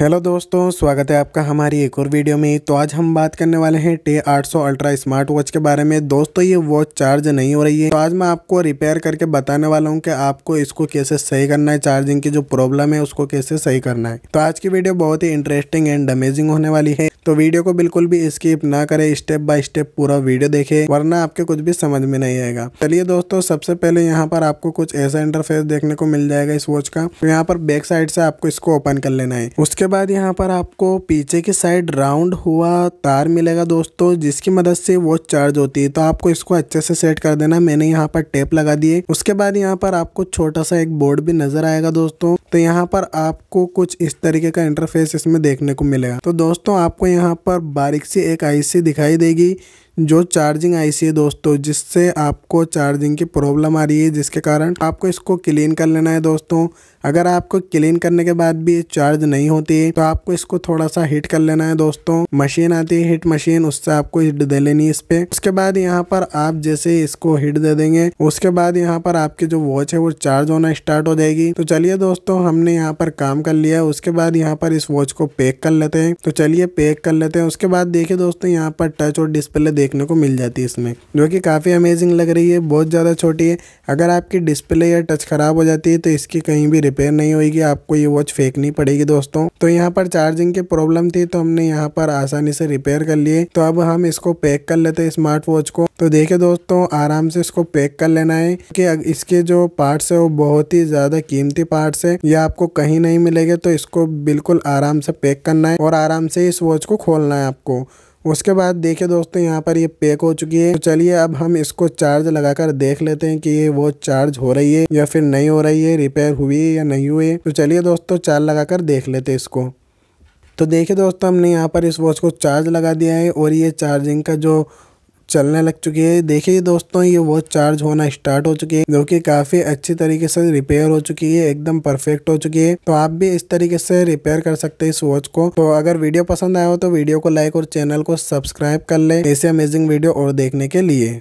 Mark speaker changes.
Speaker 1: hello दोस्तों स्वागत है आपका हमारी एक और वीडियो में तो आज हम बात करने वाले हैं टे 800 अल्ट्रा स्मार्ट वॉच के बारे में दोस्तों ये वॉच चार्ज नहीं हो रही है तो आज मैं आपको रिपेयर करके बताने वाला हूँ कि आपको इसको कैसे सही करना है चार्जिंग की जो प्रॉब्लम है उसको कैसे सही करना है तो आज की वीडियो बहुत ही इंटरेस्टिंग एंड अमेजिंग होने वाली है तो वीडियो को बिल्कुल भी स्किप ना करें स्टेप बाय स्टेप पूरा वीडियो देखें वरना आपके कुछ भी समझ में नहीं आएगा चलिए दोस्तों सबसे पहले यहाँ पर आपको कुछ ऐसा इंटरफेस देखने को मिल जाएगा इस वॉच का तो यहाँ पर बैक साइड से आपको इसको ओपन कर लेना है उसके बाद यहाँ पर आपको पीछे की साइड राउंड हुआ तार मिलेगा दोस्तों जिसकी मदद से वॉच चार्ज होती है तो आपको इसको अच्छे से सेट कर देना मैंने यहाँ पर टेप लगा दिए उसके बाद यहाँ पर आपको छोटा सा एक बोर्ड भी नजर आएगा दोस्तों तो यहाँ पर आपको कुछ इस तरीके का इंटरफेस इसमें देखने को मिलेगा तो दोस्तों आपको यहाँ पर बारीक सी एक आईसी दिखाई देगी जो चार्जिंग आईसी है दोस्तों जिससे आपको चार्जिंग की प्रॉब्लम आ रही है जिसके कारण आपको इसको क्लीन कर लेना है दोस्तों अगर आपको क्लीन करने के बाद भी चार्ज नहीं होती है तो आपको इसको थोड़ा सा हीट कर लेना है दोस्तों मशीन आती है हीट मशीन उससे आपको हिट दे लेनी है इस पे उसके बाद यहाँ पर आप जैसे इसको हीट दे देंगे उसके बाद यहाँ पर आपकी जो वॉच है वो चार्ज होना स्टार्ट हो जाएगी तो चलिए दोस्तों हमने यहाँ पर काम कर लिया उसके बाद यहाँ पर इस वॉच को पैक कर लेते हैं तो चलिए पैक कर लेते हैं उसके बाद देखिए दोस्तों यहाँ पर टच और डिस्प्ले देख देखने को मिल जाती है इसमें जो कि काफ़ी अमेजिंग लग रही है बहुत ज़्यादा छोटी है अगर आपकी डिस्प्ले या टच ख़राब हो जाती है तो इसकी कहीं भी रिपेयर नहीं होगी आपको ये वॉच फेंकनी पड़ेगी दोस्तों तो यहाँ पर चार्जिंग की प्रॉब्लम थी तो हमने यहाँ पर आसानी से रिपेयर कर लिए तो अब हम इसको पैक कर लेते हैं स्मार्ट वॉच को तो देखिए दोस्तों आराम से इसको पैक कर लेना है कि इसके जो पार्ट्स है वो बहुत ही ज़्यादा कीमती पार्ट्स है ये आपको कहीं नहीं मिलेगा तो इसको बिल्कुल आराम से पैक करना है और आराम से इस वॉच को खोलना है आपको उसके बाद देखिए दोस्तों यहाँ पर ये पैक हो चुकी है तो चलिए अब हम इसको चार्ज लगाकर देख लेते हैं कि ये वो चार्ज हो रही है या फिर नहीं हो रही है रिपेयर हुई है या नहीं हुई है तो चलिए दोस्तों चार्ज लगाकर देख लेते हैं इसको तो देखिए दोस्तों हमने यहाँ पर इस वॉच को चार्ज लगा दिया है और ये चार्जिंग का जो चलने लग चुकी है देखिए दोस्तों ये वॉच चार्ज होना स्टार्ट हो चुकी है जो कि काफी अच्छी तरीके से रिपेयर हो चुकी है एकदम परफेक्ट हो चुकी है तो आप भी इस तरीके से रिपेयर कर सकते हैं इस वॉच को तो अगर वीडियो पसंद आया हो तो वीडियो को लाइक और चैनल को सब्सक्राइब कर ले ऐसे अमेजिंग वीडियो और देखने के लिए